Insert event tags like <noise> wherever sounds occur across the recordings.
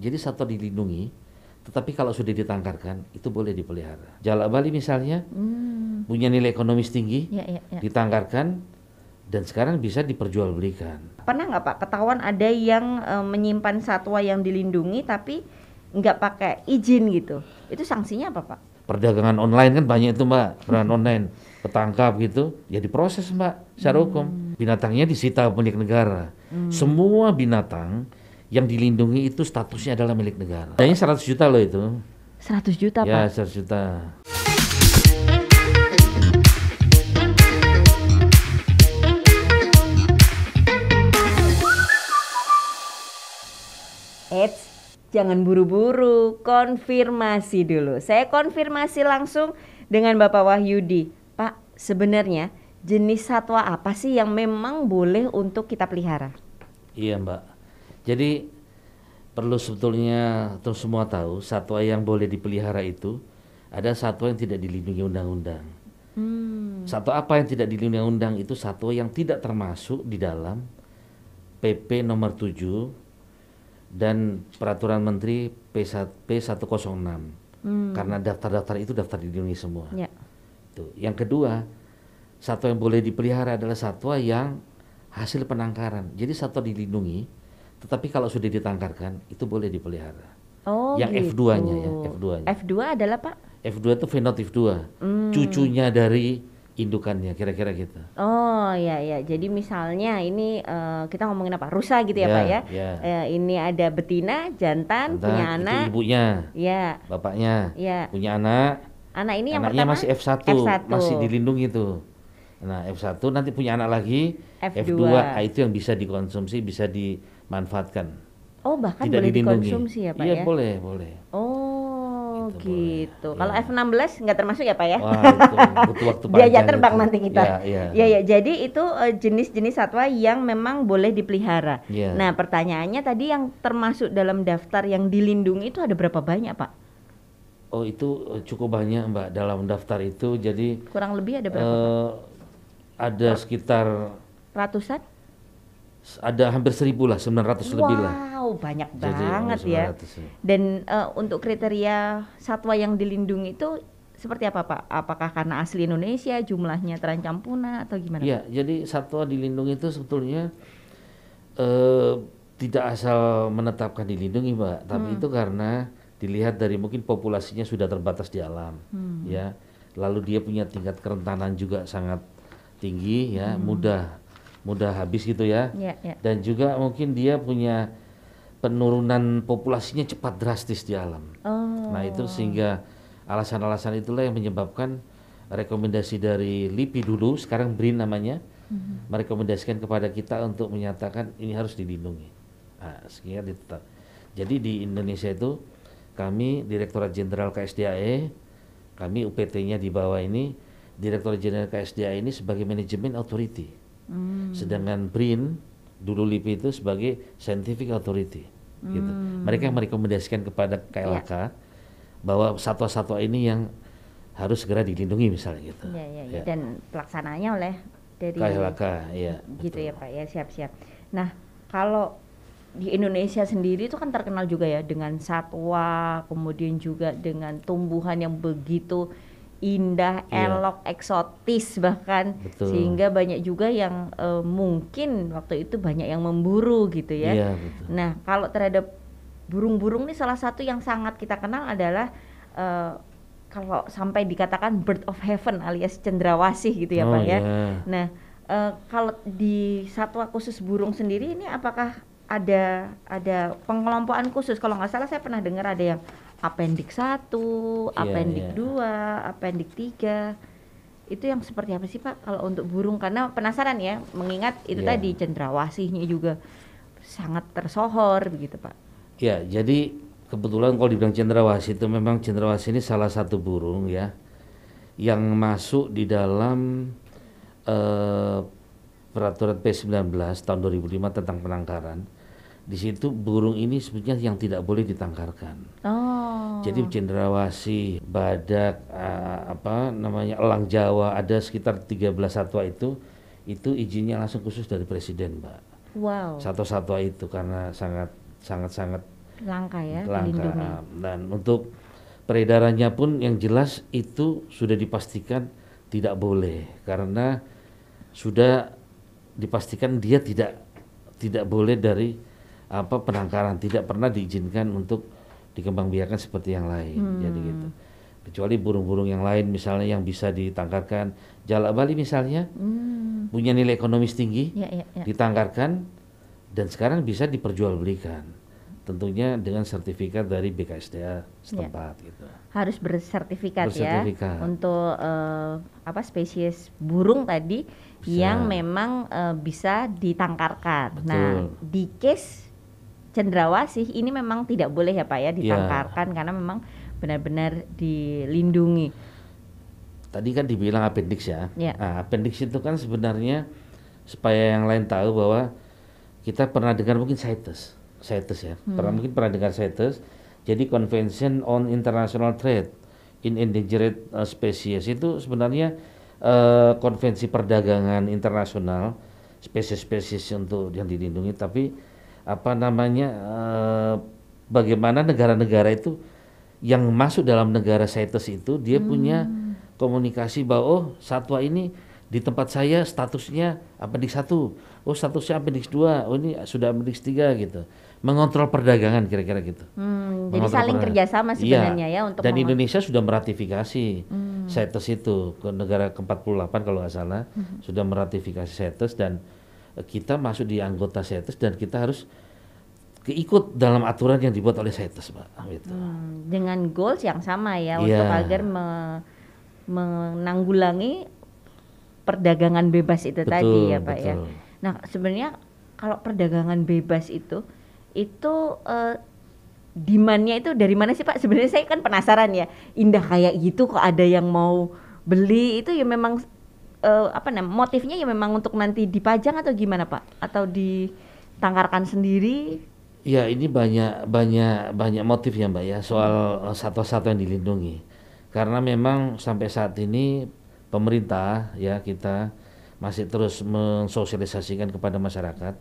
Jadi satwa dilindungi, tetapi kalau sudah ditangkarkan itu boleh dipelihara. Jalak Bali misalnya hmm. punya nilai ekonomis tinggi, ya, ya, ya. ditangkarkan dan sekarang bisa diperjualbelikan. Pernah nggak Pak ketahuan ada yang e, menyimpan satwa yang dilindungi tapi nggak pakai izin gitu? Itu sanksinya apa Pak? Perdagangan online kan banyak itu Mbak, Peran <laughs> online ketangkap gitu, ya diproses Mbak secara hmm. hukum. Binatangnya disita milik negara. Hmm. Semua binatang yang dilindungi itu statusnya adalah milik negara. Kayaknya 100 juta loh itu. 100 juta ya, Pak? Ya 100 juta. Eits, jangan buru-buru, konfirmasi dulu. Saya konfirmasi langsung dengan Bapak Wahyudi. Pak, sebenarnya jenis satwa apa sih yang memang boleh untuk kita pelihara? Iya mbak, jadi perlu sebetulnya terus semua tahu satwa yang boleh dipelihara itu ada satwa yang tidak dilindungi undang-undang. Hmm. Satwa apa yang tidak dilindungi undang itu satwa yang tidak termasuk di dalam PP nomor 7 dan peraturan menteri P106. Hmm. Karena daftar-daftar itu daftar dilindungi semua. Ya. Tuh. Yang kedua, satwa yang boleh dipelihara adalah satwa yang hasil penangkaran. Jadi satwa dilindungi tetapi kalau sudah ditangkarkan itu boleh dipelihara. Oh, yang ya, gitu. F2-nya ya, F2-nya. F2 adalah Pak? F2 itu fenotif 2. Hmm. Cucunya dari indukannya kira-kira gitu. Oh ya ya. Jadi misalnya ini uh, kita ngomongin apa? Rusa gitu ya, ya Pak ya. ya. Uh, ini ada betina, jantan, jantan punya anak. ibunya. Ya. Bapaknya. Ya. Punya anak. Anak ini yang Anaknya pertama masih F1, F1, masih dilindungi tuh. Nah, F1 nanti punya anak lagi, F2, F2 ah, itu yang bisa dikonsumsi, bisa di manfaatkan. Oh, bahkan Tidak boleh dilindungi. dikonsumsi ya, Pak iya, ya? Iya, boleh, boleh. Oh, gitu. gitu. Kalau ya. F16 nggak termasuk ya, Pak ya? Wah, itu butuh waktu <laughs> panjang. Biaya terbang itu. nanti kita. Iya, iya. Ya, ya. Jadi itu eh, jenis-jenis satwa yang memang boleh dipelihara. Ya. Nah, pertanyaannya tadi yang termasuk dalam daftar yang dilindungi itu ada berapa banyak, Pak? Oh itu eh, cukup banyak mbak dalam daftar itu jadi kurang lebih ada berapa? Uh, ada sekitar ratusan? ada hampir seribu lah, 900 wow, lebih lah. Wow, banyak Jadi, oh, banget ya. Iya. Dan uh, untuk kriteria satwa yang dilindungi itu seperti apa Pak? Apakah karena asli Indonesia, jumlahnya terancam punah atau gimana? Iya, jadi satwa dilindungi itu sebetulnya uh, tidak asal menetapkan dilindungi Pak. tapi hmm. itu karena dilihat dari mungkin populasinya sudah terbatas di alam, hmm. ya. Lalu dia punya tingkat kerentanan juga sangat tinggi, ya, hmm. mudah mudah habis gitu ya. Ya, ya. Dan juga mungkin dia punya penurunan populasinya cepat drastis di alam. Oh. Nah itu sehingga alasan-alasan itulah yang menyebabkan rekomendasi dari LIPI dulu, sekarang BRIN namanya, mm-hmm. merekomendasikan kepada kita untuk menyatakan ini harus dilindungi. Nah, sehingga ditetap. Jadi di Indonesia itu kami Direktorat Jenderal KSDAE, kami UPT-nya di bawah ini, Direktorat Jenderal KSDA e ini sebagai manajemen authority Hmm. Sedangkan BRIN dulu LIPI itu sebagai scientific authority gitu. hmm. gitu. Mereka yang merekomendasikan kepada KLHK ya. bahwa satwa-satwa ini yang harus segera dilindungi misalnya gitu. Ya, ya, ya. Dan pelaksananya oleh dari KLHK ya. Gitu betul. ya Pak ya siap-siap. Nah kalau di Indonesia sendiri itu kan terkenal juga ya dengan satwa, kemudian juga dengan tumbuhan yang begitu indah, iya. elok, eksotis bahkan betul. sehingga banyak juga yang e, mungkin waktu itu banyak yang memburu gitu ya. Iya, Nah, kalau terhadap burung-burung ini salah satu yang sangat kita kenal adalah e, kalau sampai dikatakan bird of heaven alias cendrawasih gitu ya, oh, Pak ya. Yeah. Nah, e, kalau di satwa khusus burung sendiri ini apakah ada ada pengelompokan khusus? Kalau nggak salah saya pernah dengar ada yang Appendix 1, iya, appendix yeah, 2, appendix 3. Itu yang seperti apa sih Pak kalau untuk burung karena penasaran ya mengingat itu yeah. tadi cendrawasihnya juga sangat tersohor begitu Pak. Ya, jadi kebetulan kalau dibilang cendrawasih itu memang cendrawasih ini salah satu burung ya yang masuk di dalam eh, peraturan P19 tahun 2005 tentang penangkaran di situ burung ini sebetulnya yang tidak boleh ditangkarkan. Oh. Jadi cendrawasi, badak, uh, apa namanya elang Jawa ada sekitar 13 satwa itu itu izinnya langsung khusus dari presiden, Mbak. Wow. Satu satwa itu karena sangat sangat sangat langka ya langka. dan untuk peredarannya pun yang jelas itu sudah dipastikan tidak boleh karena sudah dipastikan dia tidak tidak boleh dari apa penangkaran tidak pernah diizinkan untuk dikembangbiakan seperti yang lain hmm. jadi gitu kecuali burung-burung yang lain misalnya yang bisa ditangkarkan jalak bali misalnya hmm. punya nilai ekonomis tinggi ya, ya, ya. ditangkarkan dan sekarang bisa diperjualbelikan tentunya dengan sertifikat dari BKSDA ya. setempat ya. gitu. Harus bersertifikat, ya, bersertifikat. ya untuk uh, apa spesies burung tadi bisa. yang memang uh, bisa ditangkarkan. Nah, Betul. Nah, di case cendrawasih ini memang tidak boleh ya Pak ya iya. ditangkarkan ya. karena memang benar-benar dilindungi. Tadi kan dibilang appendix ya. ya. Nah, appendix itu kan sebenarnya supaya yang lain tahu bahwa kita pernah dengar mungkin CITES, CITES ya. Hmm. Pernah mungkin pernah dengar CITES. Jadi Convention on International Trade in Endangered uh, Species itu sebenarnya uh, konvensi perdagangan internasional spesies-spesies untuk yang dilindungi tapi apa namanya uh, bagaimana negara-negara itu yang masuk dalam negara CITES itu dia hmm. punya komunikasi bahwa oh satwa ini di tempat saya statusnya appendix satu oh statusnya appendix dua oh ini sudah appendix tiga gitu. Mengontrol perdagangan kira-kira gitu. Hmm, jadi saling kerjasama iya. sebenarnya iya. ya untuk Dan Indonesia sudah meratifikasi hmm. CITES itu ke negara ke-48 kalau nggak salah hmm. sudah meratifikasi CITES dan kita masuk di anggota CETES dan kita harus keikut dalam aturan yang dibuat oleh CETES, Pak. Gitu. Hmm, dengan goals yang sama ya, ya. untuk agar me menanggulangi perdagangan bebas itu betul, tadi ya, Pak ya. betul. ya. Nah, sebenarnya kalau perdagangan bebas itu itu uh, demandnya itu dari mana sih Pak? Sebenarnya saya kan penasaran ya. Indah kayak gitu kok ada yang mau beli itu ya memang uh, apa namanya motifnya ya memang untuk nanti dipajang atau gimana pak atau ditangkarkan sendiri ya ini banyak banyak banyak motif ya mbak ya soal satu-satu yang dilindungi karena memang sampai saat ini pemerintah ya kita masih terus mensosialisasikan kepada masyarakat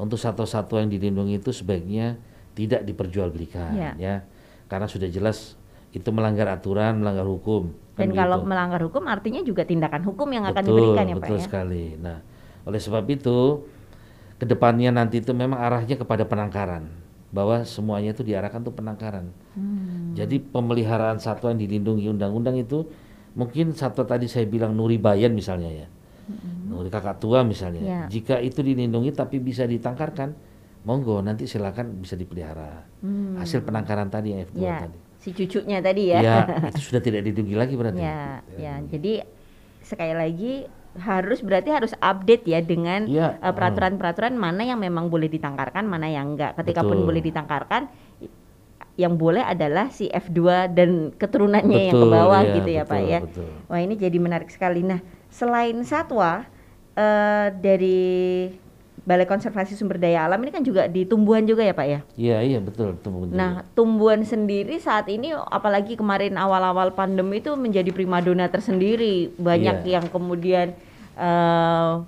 untuk satu-satu yang dilindungi itu sebaiknya tidak diperjualbelikan ya. ya karena sudah jelas itu melanggar aturan, melanggar hukum. Kan Dan kan kalau gitu. melanggar hukum artinya juga tindakan hukum yang betul, akan diberikan ya betul Pak betul ya. sekali. Nah, oleh sebab itu kedepannya nanti itu memang arahnya kepada penangkaran bahwa semuanya itu diarahkan untuk penangkaran. Hmm. Jadi pemeliharaan satwa yang dilindungi undang-undang itu mungkin satwa tadi saya bilang nuri bayan misalnya ya. Hmm. Nuri kakak tua misalnya. Ya. Jika itu dilindungi tapi bisa ditangkarkan, monggo nanti silakan bisa dipelihara. Hmm. Hasil penangkaran tadi yang F2 ya. tadi si cucunya tadi ya. Ya, <laughs> itu sudah tidak ditunggu lagi berarti. Ya, ya, ya. ya. Jadi sekali lagi harus berarti harus update ya dengan ya, peraturan-peraturan mana yang memang boleh ditangkarkan, mana yang enggak. Ketika pun boleh ditangkarkan yang boleh adalah si F2 dan keturunannya betul, yang ke bawah ya, gitu ya betul, Pak ya. Betul. Wah, ini jadi menarik sekali. Nah, selain satwa uh, dari Balai Konservasi Sumber Daya Alam ini kan juga di tumbuhan juga ya Pak ya? Iya iya betul tumbuhan. Nah tumbuhan sendiri saat ini apalagi kemarin awal-awal pandemi itu menjadi primadona tersendiri banyak iya. yang kemudian uh,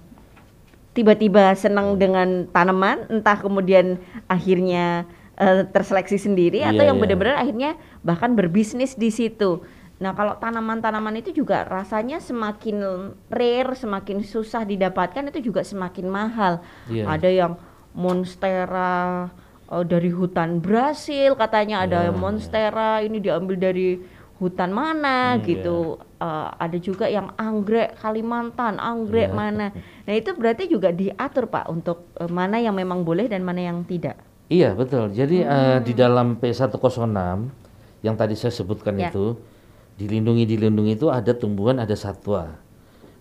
tiba-tiba senang hmm. dengan tanaman entah kemudian akhirnya uh, terseleksi sendiri atau iya, yang yeah. benar-benar akhirnya bahkan berbisnis di situ. Nah, kalau tanaman-tanaman itu juga rasanya semakin rare, semakin susah didapatkan, itu juga semakin mahal. Yeah. Ada yang monstera uh, dari hutan Brasil, katanya ada yang monstera ini diambil dari hutan mana hmm, gitu. Yeah. Uh, ada juga yang anggrek Kalimantan, anggrek yeah. mana. Nah, itu berarti juga diatur, Pak, untuk uh, mana yang memang boleh dan mana yang tidak. Iya, betul. Jadi eh, hmm. uh, di dalam P106 yang tadi saya sebutkan yeah. itu dilindungi dilindungi itu ada tumbuhan ada satwa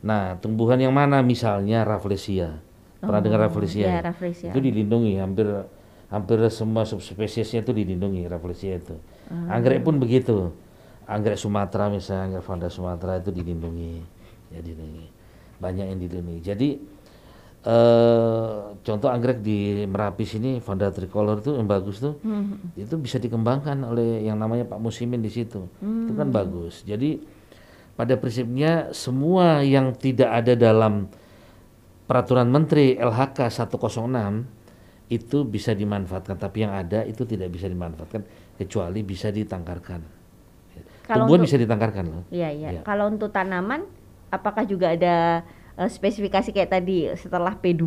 nah tumbuhan yang mana misalnya rafflesia oh, dengar rafflesia, iya, ya, itu dilindungi hampir hampir semua subspesiesnya itu dilindungi rafflesia itu oh. anggrek pun begitu anggrek Sumatera misalnya anggrek vanda Sumatera itu dilindungi ya dilindungi banyak yang dilindungi jadi Uh, contoh anggrek di Merapi sini Fonda tricolor itu yang bagus tuh hmm, hmm, hmm. itu bisa dikembangkan oleh yang namanya Pak Musimin di situ hmm. itu kan hmm. bagus jadi pada prinsipnya semua yang tidak ada dalam peraturan menteri LHK 106 itu bisa dimanfaatkan tapi yang ada itu tidak bisa dimanfaatkan kecuali bisa ditangkarkan kalau tumbuhan untuk, bisa ditangkarkan loh iya iya ya. kalau untuk tanaman apakah juga ada uh, spesifikasi kayak tadi setelah P2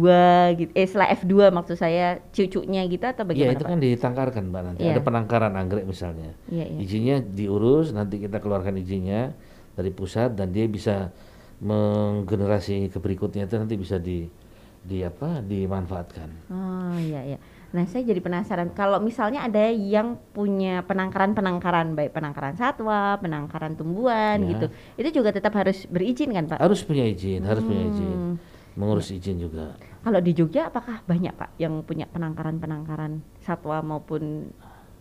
gitu eh setelah F2 maksud saya cucunya gitu atau ya, bagaimana? Iya, itu Pak? kan ditangkarkan Mbak nanti. Ya. Ada iya. penangkaran anggrek misalnya. Ya, ya. Izinnya diurus, nanti kita keluarkan izinnya dari pusat dan dia bisa menggenerasi ke berikutnya itu nanti bisa di di apa dimanfaatkan. Oh iya iya. Nah, saya jadi penasaran kalau misalnya ada yang punya penangkaran-penangkaran baik penangkaran satwa, penangkaran tumbuhan ya. gitu. Itu juga tetap harus berizin kan, Pak? Harus punya izin, harus punya hmm. izin. Mengurus izin juga. Kalau di Jogja apakah banyak, Pak, yang punya penangkaran-penangkaran satwa maupun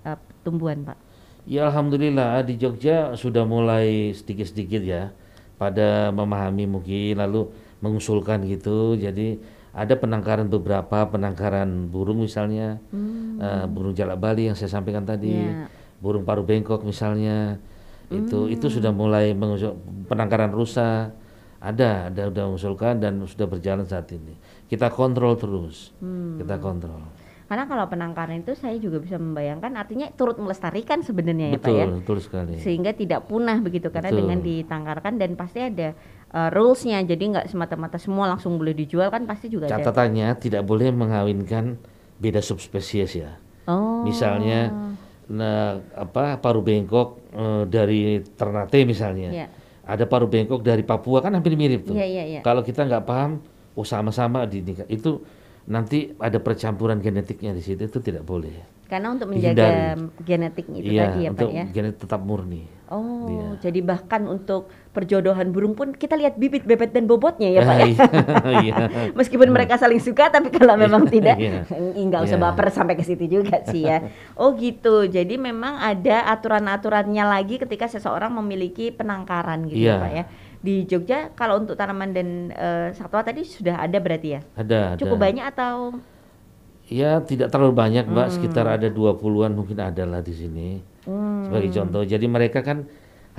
uh, tumbuhan, Pak? Ya, alhamdulillah di Jogja sudah mulai sedikit-sedikit ya pada memahami mungkin lalu mengusulkan gitu. Jadi ada penangkaran beberapa penangkaran burung misalnya hmm. uh, burung jalak bali yang saya sampaikan tadi yeah. burung paru bengkok misalnya hmm. itu itu sudah mulai mengusul penangkaran rusa ada ada sudah mengusulkan dan sudah berjalan saat ini kita kontrol terus hmm. kita kontrol karena kalau penangkaran itu saya juga bisa membayangkan artinya turut melestarikan sebenarnya ya betul, Pak ya. Betul sekali. Sehingga tidak punah begitu karena betul. dengan ditangkarkan dan pasti ada uh, rulesnya jadi nggak semata-mata semua langsung boleh dijual kan pasti juga catatannya ada. tidak boleh mengawinkan beda subspesies ya oh. misalnya nah, apa paru bengkok uh, dari Ternate misalnya yeah. ada paru bengkok dari Papua kan hampir mirip tuh yeah, yeah, yeah. kalau kita nggak paham oh sama-sama di itu nanti ada percampuran genetiknya di situ itu tidak boleh. Karena untuk menjaga Hindari. genetiknya itu iya, tadi ya untuk Pak ya. genetik tetap murni. Oh, iya. jadi bahkan untuk perjodohan burung pun kita lihat bibit, bebet dan bobotnya ya Pak ya. <laughs> Iya. <laughs> Meskipun mereka saling suka tapi kalau iya. memang tidak enggak <laughs> iya. usah baper sampai ke situ juga sih ya. Oh gitu. Jadi memang ada aturan-aturannya lagi ketika seseorang memiliki penangkaran gitu ya Pak ya di Jogja kalau untuk tanaman dan uh, satwa tadi sudah ada berarti ya? Ada. Cukup ada. banyak atau? Ya tidak terlalu banyak hmm. mbak, sekitar ada 20-an mungkin ada lah di sini. Hmm. Sebagai contoh, jadi mereka kan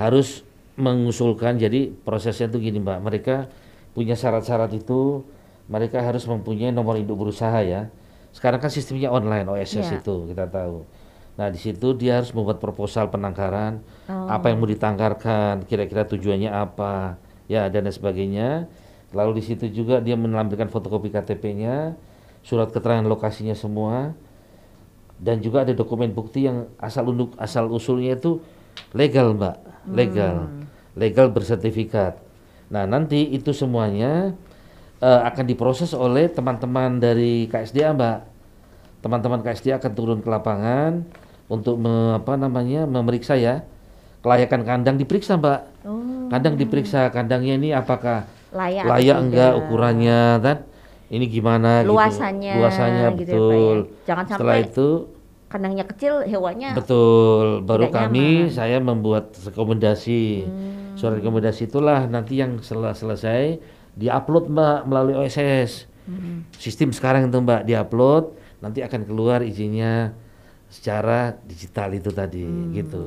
harus mengusulkan, jadi prosesnya tuh gini mbak, mereka punya syarat-syarat itu, mereka harus mempunyai nomor induk berusaha ya. Sekarang kan sistemnya online OSS yeah. itu kita tahu Nah, di situ dia harus membuat proposal penangkaran, oh. apa yang mau ditangkarkan, kira-kira tujuannya apa, ya dan lain sebagainya. Lalu di situ juga dia menampilkan fotokopi KTP-nya, surat keterangan lokasinya semua, dan juga ada dokumen bukti yang asal unduk, asal usulnya itu legal, Mbak, legal, hmm. legal bersertifikat. Nah, nanti itu semuanya uh, akan diproses oleh teman-teman dari KSDA, Mbak. Teman-teman KSDA akan turun ke lapangan untuk me, apa namanya memeriksa ya kelayakan kandang diperiksa mbak oh. kandang diperiksa kandangnya ini apakah layak, layak enggak ukurannya kan ini gimana gitu. luasannya gitu. luasannya gitu ya. betul ya, jangan sampai setelah itu kandangnya kecil hewannya betul baru kami nyaman. saya membuat rekomendasi hmm. surat rekomendasi itulah nanti yang sel selesai diupload mbak melalui OSS hmm. sistem sekarang itu mbak diupload nanti akan keluar izinnya secara digital itu tadi hmm. gitu.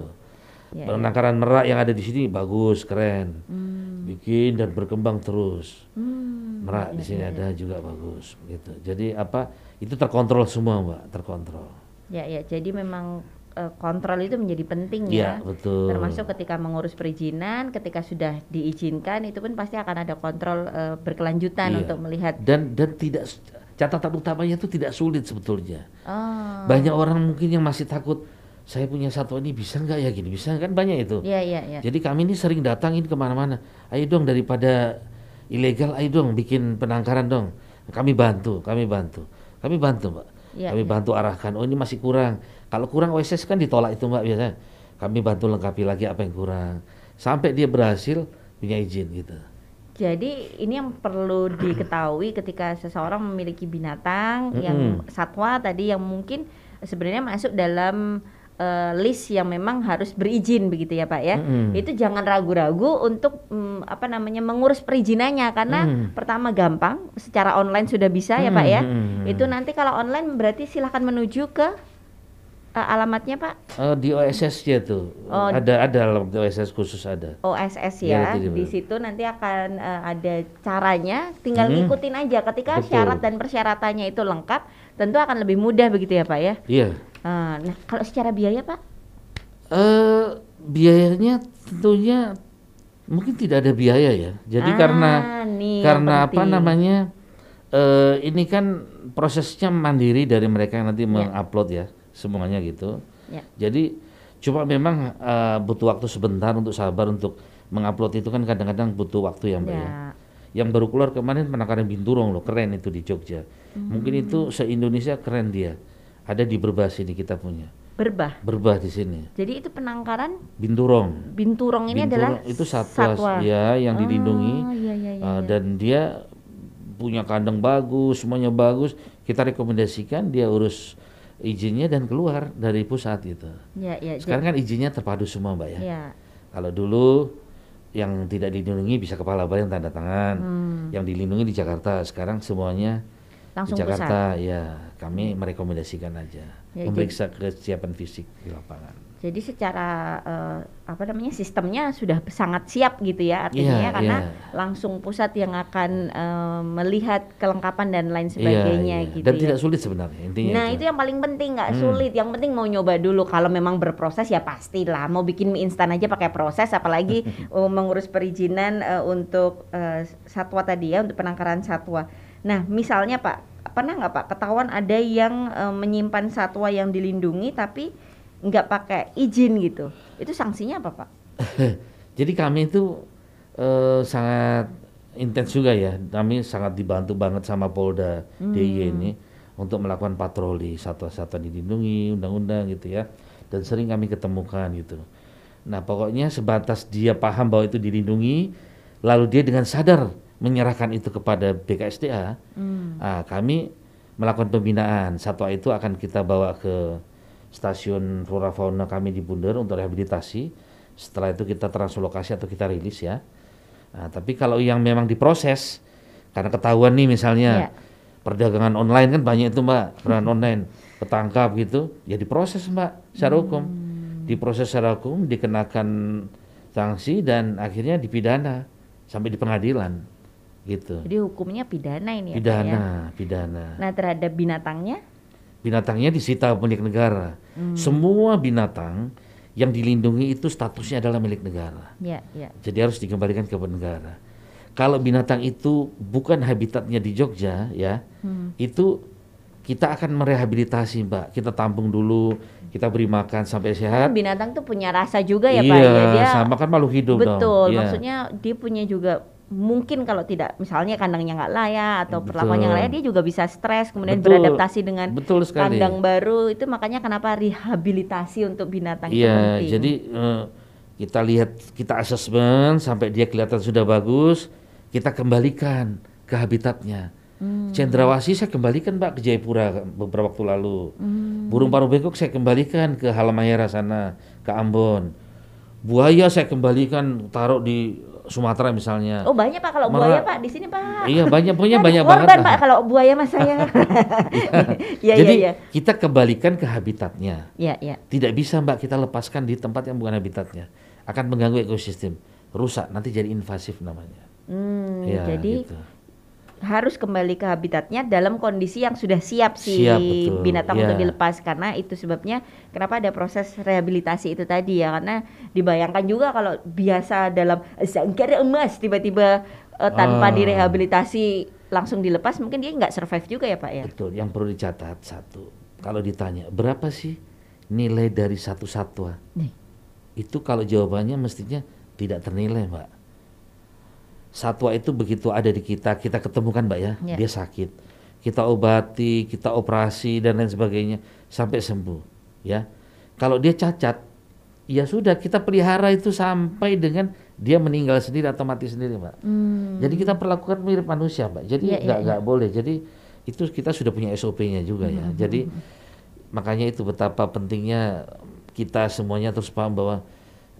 Yeah, Penangkaran iya. merak yang ada di sini bagus, keren. Hmm. Bikin dan berkembang terus. Hmm. Merak yeah, di iya, sini yeah, ada yeah. juga bagus gitu. Jadi apa itu terkontrol semua, Mbak, terkontrol. Ya yeah, ya, yeah. jadi memang eh, kontrol itu menjadi penting ya, ya betul. termasuk ketika mengurus perizinan, ketika sudah diizinkan itu pun pasti akan ada kontrol uh, berkelanjutan iya. untuk melihat dan dan tidak catatan utamanya itu tidak sulit sebetulnya. Oh. Banyak orang mungkin yang masih takut saya punya satu ini bisa nggak ya gini bisa kan banyak itu. Iya yeah, iya. Jadi kami ini sering datangin kemana-mana. Ayo dong daripada ilegal, ayo dong bikin penangkaran dong. Kami bantu, kami bantu, kami bantu mbak. Ya, kami ya. bantu arahkan. Oh ini masih kurang. Kalau kurang OSS kan ditolak itu mbak biasanya. Kami bantu lengkapi lagi apa yang kurang. Sampai dia berhasil punya izin gitu. Jadi ini yang perlu diketahui ketika seseorang memiliki binatang mm-hmm. yang satwa tadi yang mungkin sebenarnya masuk dalam uh, list yang memang harus berizin begitu ya Pak ya. Mm-hmm. Itu jangan ragu-ragu untuk um, apa namanya mengurus perizinannya karena mm-hmm. pertama gampang secara online sudah bisa mm-hmm. ya Pak ya. Itu nanti kalau online berarti silahkan menuju ke Uh, alamatnya Pak? Uh, di oss ya tuh. Oh, ada ada alamat OSS khusus ada. OSS iya, ya. ya di, situ nanti akan uh, ada caranya, tinggal hmm. ngikutin aja. Ketika Betul. syarat dan persyaratannya itu lengkap, tentu akan lebih mudah begitu ya Pak ya? Iya. Uh, nah, kalau secara biaya Pak? Uh, biayanya tentunya mungkin tidak ada biaya ya. Jadi ah, karena karena apa namanya? Uh, ini kan prosesnya mandiri dari mereka yang nanti yeah. mengupload ya semuanya gitu. Ya. Jadi cuma memang uh, butuh waktu sebentar untuk sabar untuk mengupload itu kan kadang-kadang butuh waktu yang banyak. Ya. ya. Yang baru keluar kemarin penangkaran binturong loh keren itu di Jogja. Hmm. Mungkin itu se Indonesia keren dia. Ada di Berbah sini kita punya. Berbah. Berbah di sini. Jadi itu penangkaran binturong. Binturong ini binturong adalah itu satwa, satwa. ya yang dilindungi. Ah, iya, iya, iya, uh, dan dia punya kandang bagus, semuanya bagus. Kita rekomendasikan dia urus izinnya dan keluar dari pusat gitu. Ya, ya, Sekarang kan izinnya terpadu semua mbak ya. ya. Kalau dulu yang tidak dilindungi bisa kepala badan tanda tangan, hmm. yang dilindungi di Jakarta. Sekarang semuanya Langsung di Jakarta pusat. ya. Kami merekomendasikan aja ya, memeriksa jadi. kesiapan fisik di lapangan. Jadi secara uh, apa namanya sistemnya sudah sangat siap gitu ya artinya yeah, ya, karena yeah. langsung pusat yang akan uh, melihat kelengkapan dan lain iya, sebagainya yeah, yeah. gitu. Dan ya. tidak sulit sebenarnya intinya. Nah itu, itu yang paling penting nggak hmm. sulit. Yang penting mau nyoba dulu. Kalau memang berproses ya pastilah. Mau bikin mie instan aja pakai proses, apalagi <laughs> oh, mengurus perizinan uh, untuk uh, satwa tadi ya untuk penangkaran satwa. Nah misalnya Pak pernah nggak Pak ketahuan ada yang uh, menyimpan satwa yang dilindungi tapi nggak pakai izin gitu itu sanksinya apa pak? <laughs> Jadi kami itu uh, sangat intens juga ya kami sangat dibantu banget sama Polda hmm. DIY ini untuk melakukan patroli satwa-satwa dilindungi undang-undang gitu ya dan sering kami ketemukan gitu. Nah pokoknya sebatas dia paham bahwa itu dilindungi lalu dia dengan sadar menyerahkan itu kepada BKSDA, hmm. nah, kami melakukan pembinaan. Satwa itu akan kita bawa ke stasiun flora fauna kami di Bundar untuk rehabilitasi. Setelah itu kita translokasi atau kita rilis ya. Nah, tapi kalau yang memang diproses karena ketahuan nih misalnya ya. perdagangan online kan banyak itu mbak perdagangan <laughs> online ketangkap gitu ya diproses mbak secara hmm. hukum diproses secara hukum dikenakan sanksi dan akhirnya dipidana sampai di pengadilan gitu. Jadi hukumnya pidana ini pidana, ya, ya? Pidana, pidana. Nah terhadap binatangnya? binatangnya disita milik negara. Hmm. Semua binatang yang dilindungi itu statusnya adalah milik negara. Yeah, yeah. Jadi harus dikembalikan ke negara. Kalau binatang itu bukan habitatnya di Jogja, ya, hmm. itu kita akan merehabilitasi, Mbak. Kita tampung dulu, kita beri makan sampai kan sehat. Binatang tuh punya rasa juga ya, iya, Pak. Iya, iya sama kan makhluk hidup Betul, dong. Iya. maksudnya yeah. dia punya juga mungkin kalau tidak misalnya kandangnya nggak layak atau perlakuannya nggak layak dia juga bisa stres kemudian betul, beradaptasi dengan betul kandang baru itu makanya kenapa rehabilitasi untuk binatang iya, itu penting. jadi uh, kita lihat kita asesmen sampai dia kelihatan sudah bagus kita kembalikan ke habitatnya. Hmm. Cendrawasi saya kembalikan Pak ke Jayapura beberapa waktu lalu. Hmm. Burung paruh bengkok saya kembalikan ke Halmahera sana, ke Ambon. Buaya saya kembalikan taruh di Sumatera misalnya. Oh banyak pak kalau Mara... buaya pak di sini pak. Iya banyak punya kan banyak korban, banget. pak kalau buaya mas saya. <laughs> ya, Jadi ya, ya. kita kembalikan ke habitatnya. Iya iya. Tidak bisa mbak kita lepaskan di tempat yang bukan habitatnya. Akan mengganggu ekosistem, rusak nanti jadi invasif namanya. Hmm, ya, jadi gitu harus kembali ke habitatnya dalam kondisi yang sudah siap si siap, binatang yeah. untuk dilepas karena itu sebabnya kenapa ada proses rehabilitasi itu tadi ya karena dibayangkan juga kalau biasa dalam sangkar emas tiba-tiba uh, tanpa uh. direhabilitasi langsung dilepas mungkin dia nggak survive juga ya pak ya betul yang perlu dicatat satu kalau ditanya berapa sih nilai dari satu satwa Nih. itu kalau jawabannya mestinya tidak ternilai mbak satwa itu begitu ada di kita, kita ketemukan Mbak ya, yeah. dia sakit. Kita obati, kita operasi dan lain sebagainya sampai sembuh, ya. Kalau dia cacat, ya sudah kita pelihara itu sampai dengan dia meninggal sendiri atau mati sendiri, Mbak. Hmm. Jadi kita perlakukan mirip manusia, Mbak. Jadi ya, ya, nggak yeah, nggak yeah. boleh. Jadi itu kita sudah punya SOP-nya juga ya. -hmm. ya. Jadi makanya itu betapa pentingnya kita semuanya terus paham bahwa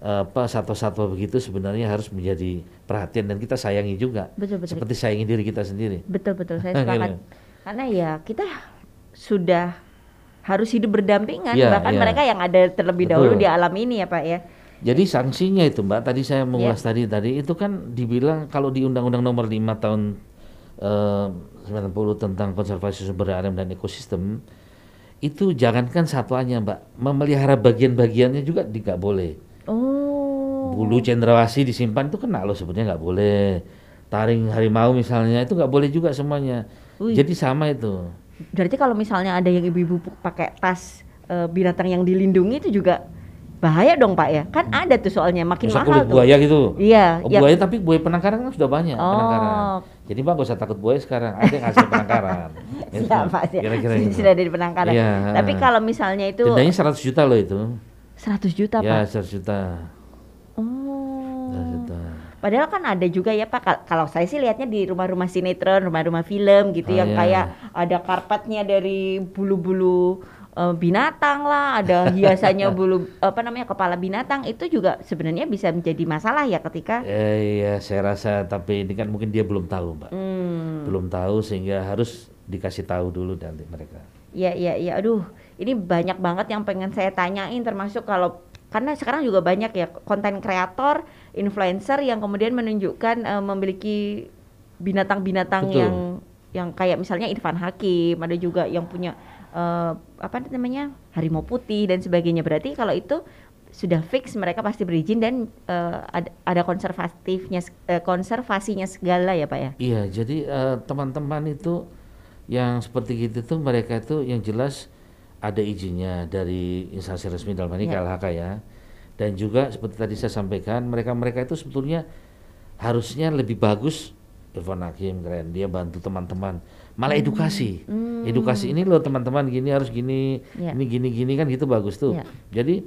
apa satwa-satwa begitu sebenarnya harus menjadi perhatian dan kita sayangi juga. Betul, betul. Seperti sayangi diri kita sendiri. Betul betul saya <laughs> kan sepakat. Gitu. Karena ya kita sudah harus hidup berdampingan ya, bahkan ya. mereka yang ada terlebih betul. dahulu di alam ini ya Pak ya. Jadi sanksinya itu Mbak tadi saya mengulas ya. tadi tadi itu kan dibilang kalau di Undang-Undang Nomor 5 tahun eh, uh, 90 tentang konservasi sumber alam dan ekosistem itu jangankan satuannya Mbak memelihara bagian-bagiannya juga tidak boleh Bulu cendrawasih disimpan itu kena loh sebenarnya nggak boleh. Taring harimau misalnya itu nggak boleh juga semuanya. Ui. Jadi sama itu. Berarti kalau misalnya ada yang ibu-ibu pakai tas e, binatang yang dilindungi itu juga bahaya dong pak ya kan ada tuh soalnya makin Masa mahal kulit tuh. buaya gitu iya oh, iya. buaya tapi buaya penangkaran kan sudah banyak oh. penangkaran jadi pak gak usah takut buaya sekarang ada yang hasil penangkaran ya, <laughs> ya pak ya. kira-kira sudah, gitu. sudah dari penangkaran ya. tapi kalau misalnya itu dendanya 100 juta loh itu 100 juta ya, pak ya 100 juta Padahal kan ada juga ya Pak kalau saya sih lihatnya di rumah-rumah sinetron, rumah-rumah film gitu oh, yang iya. kayak ada karpetnya dari bulu-bulu eh, binatang lah, ada hiasannya <laughs> bulu apa namanya kepala binatang itu juga sebenarnya bisa menjadi masalah ya ketika. Eh, iya, saya rasa tapi ini kan mungkin dia belum tahu mbak, hmm. belum tahu sehingga harus dikasih tahu dulu nanti mereka. Iya iya iya, aduh ini banyak banget yang pengen saya tanyain termasuk kalau karena sekarang juga banyak ya konten kreator influencer yang kemudian menunjukkan uh, memiliki binatang-binatang yang yang kayak misalnya Irfan Hakim, ada juga yang punya uh, apa namanya harimau putih dan sebagainya. Berarti kalau itu sudah fix mereka pasti berizin dan uh, eh, ada, ada konservatifnya uh, konservasinya segala ya pak ya. Iya, jadi teman-teman uh, itu yang seperti gitu tuh mereka itu yang jelas ada izinnya dari instansi resmi dalam ini yeah. KLHK ya dan juga seperti tadi saya sampaikan mereka-mereka itu sebetulnya harusnya lebih bagus Irfan Hakim keren dia bantu teman-teman malah hmm. edukasi hmm. edukasi ini loh teman-teman gini harus gini yeah. ini gini gini kan gitu bagus tuh yeah. jadi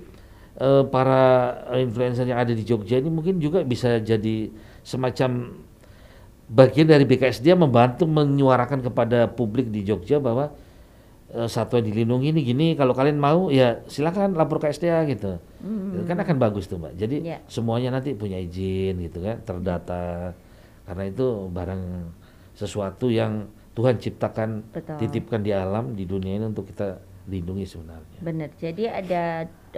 uh, para eh, influencer yang ada di Jogja ini mungkin juga bisa jadi semacam bagian dari BKS dia membantu menyuarakan kepada publik di Jogja bahwa eh, satwa dilindungi ini gini kalau kalian mau ya silakan lapor ke SDA gitu Gitu kan hmm. kan akan bagus tuh mbak jadi yeah. semuanya nanti punya izin gitu kan terdata karena itu barang sesuatu yang Tuhan ciptakan Betul. titipkan di alam di dunia ini untuk kita lindungi sebenarnya benar jadi ada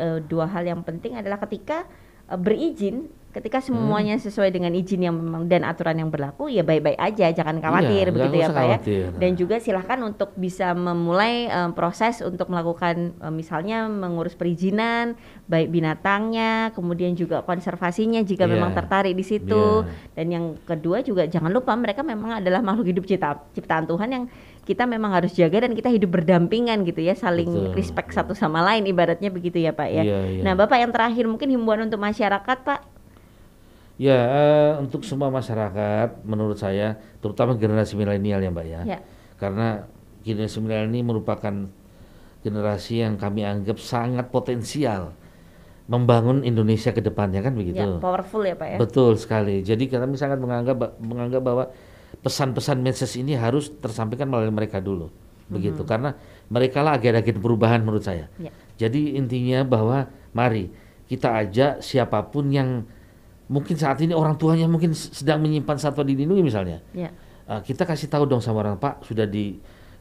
uh, dua hal yang penting adalah ketika uh, berizin ketika semuanya hmm. sesuai dengan izin yang memang dan aturan yang berlaku ya baik-baik aja jangan iya, khawatir iya, begitu ya pak ya dan juga silahkan untuk bisa memulai um, proses untuk melakukan um, misalnya mengurus perizinan baik binatangnya kemudian juga konservasinya jika yeah. memang tertarik di situ yeah. dan yang kedua juga jangan lupa mereka memang adalah makhluk hidup cipta, ciptaan Tuhan yang kita memang harus jaga dan kita hidup berdampingan gitu ya saling Betul. respect satu sama lain ibaratnya begitu ya pak ya. yeah, yeah. Nah bapak yang terakhir mungkin himbauan untuk masyarakat pak Ya, eh, untuk semua masyarakat menurut saya, terutama generasi milenial ya, Mbak ya. ya. Karena generasi milenial ini merupakan generasi yang kami anggap sangat potensial membangun Indonesia ke depannya kan begitu. Ya, powerful ya, Pak ya. Betul sekali. Jadi kami sangat menganggap menganggap bahwa pesan-pesan message ini harus tersampaikan melalui mereka dulu. Mhm. Begitu. Mm -hmm. Karena mereka lah agen-agen perubahan menurut saya. Ya. Jadi intinya bahwa mari kita ajak siapapun yang mungkin saat ini orang tuanya mungkin sedang menyimpan satwa dilindungi misalnya. Ya. Uh, kita kasih tahu dong sama orang Pak sudah di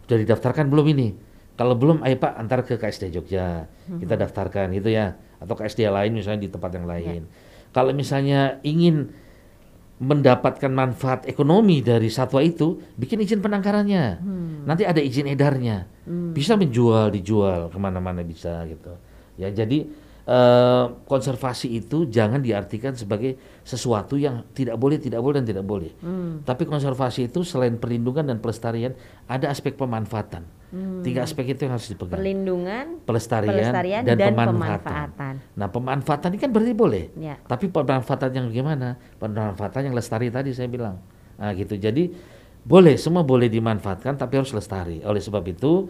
sudah didaftarkan belum ini. Kalau belum, ayo Pak antar ke KSD Jogja, hmm kita daftarkan gitu ya, atau KSD lain misalnya di tempat yang lain. Ya. Kalau misalnya ingin mendapatkan manfaat ekonomi dari satwa itu, bikin izin penangkarannya. Hmm. Nanti ada izin edarnya, hmm. bisa menjual, dijual kemana-mana bisa gitu. Ya jadi Eh, konservasi itu jangan diartikan sebagai sesuatu yang tidak boleh, tidak boleh dan tidak boleh. Hmm. Tapi konservasi itu selain perlindungan dan pelestarian ada aspek pemanfaatan. Hmm. Tiga aspek itu yang harus dipegang. Perlindungan, pelestarian, pelestarian dan, dan pemanfaatan. pemanfaatan. Nah, pemanfaatan ini kan berarti boleh. Ya. Tapi pemanfaatan yang gimana? Pemanfaatan yang lestari tadi saya bilang. Nah, gitu. Jadi boleh semua boleh dimanfaatkan tapi harus lestari. Oleh sebab itu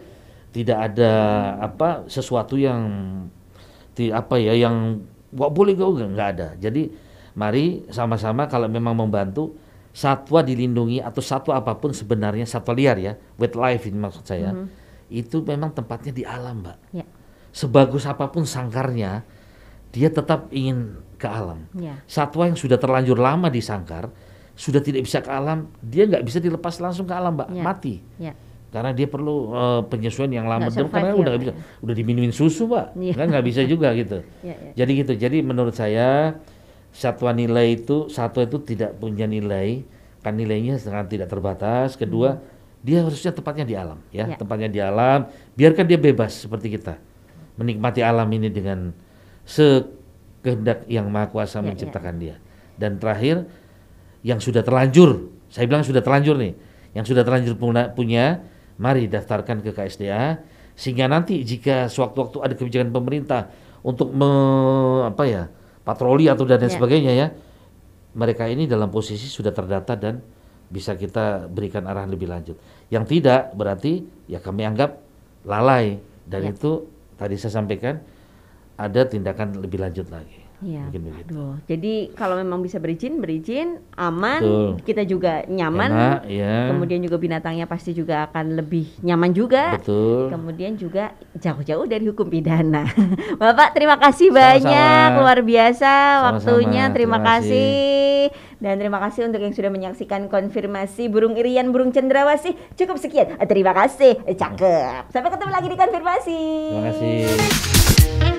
tidak ada apa sesuatu yang di apa ya yang gak boleh gak nggak ada. Jadi mari sama-sama kalau memang membantu satwa dilindungi atau satwa apapun sebenarnya satwa liar ya, wildlife ini maksud saya. Mm -hmm. Itu memang tempatnya di alam, Mbak. Yeah. Sebagus apapun sangkarnya, dia tetap ingin ke alam. Yeah. Satwa yang sudah terlanjur lama di sangkar, sudah tidak bisa ke alam, dia nggak bisa dilepas langsung ke alam, Mbak. Yeah. Mati. Yeah karena dia perlu uh, penyesuaian yang lama dulu karena ya, udah bisa udah diminumin susu pak ya. kan nggak bisa juga gitu <laughs> ya, ya. jadi gitu jadi menurut saya satwa nilai itu satwa itu tidak punya nilai kan nilainya sangat tidak terbatas kedua hmm. dia harusnya tempatnya di alam ya ya tempatnya di alam biarkan dia bebas seperti kita menikmati alam ini dengan sekehendak yang maha kuasa ya, menciptakan ya. dia dan terakhir yang sudah terlanjur saya bilang sudah terlanjur nih yang sudah terlanjur punya mari daftarkan ke KSDA sehingga nanti jika sewaktu-waktu ada kebijakan pemerintah untuk me, apa ya patroli atau dan, lain yeah. sebagainya ya mereka ini dalam posisi sudah terdata dan bisa kita berikan arahan lebih lanjut. Yang tidak berarti ya kami anggap lalai dan yeah. itu tadi saya sampaikan ada tindakan lebih lanjut lagi. Iya. Aduh. Jadi kalau memang bisa berizin, berizin, aman, Betul. kita juga nyaman. Enak, ya. Kemudian juga binatangnya pasti juga akan lebih nyaman juga. Betul. Kemudian juga jauh-jauh dari hukum pidana. <laughs> Bapak terima kasih Sama-sama. banyak, luar biasa Sama-sama. waktunya. Terima, terima kasih. kasih. Dan terima kasih untuk yang sudah menyaksikan konfirmasi burung irian burung cendrawasih. Cukup sekian. Terima kasih. Cakep. Sampai ketemu lagi di konfirmasi. Terima kasih.